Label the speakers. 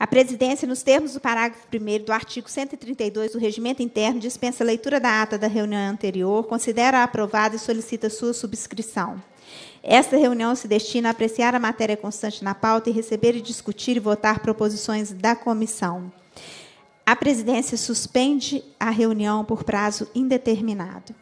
Speaker 1: A presidência, nos termos do parágrafo 1 do artigo 132 do Regimento Interno, dispensa a leitura da ata da reunião anterior, considera aprovada e solicita sua subscrição. Esta reunião se destina a apreciar a matéria constante na pauta e receber e discutir e votar proposições da comissão. A presidência suspende a reunião por prazo indeterminado.